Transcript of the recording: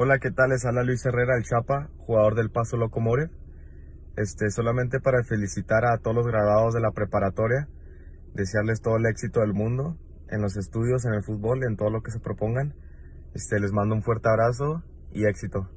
Hola, ¿qué tal? Es habla Luis Herrera, el Chapa, jugador del Paso Locomotive. Este, solamente para felicitar a todos los graduados de la preparatoria, desearles todo el éxito del mundo en los estudios, en el fútbol, en todo lo que se propongan. Este, les mando un fuerte abrazo y éxito.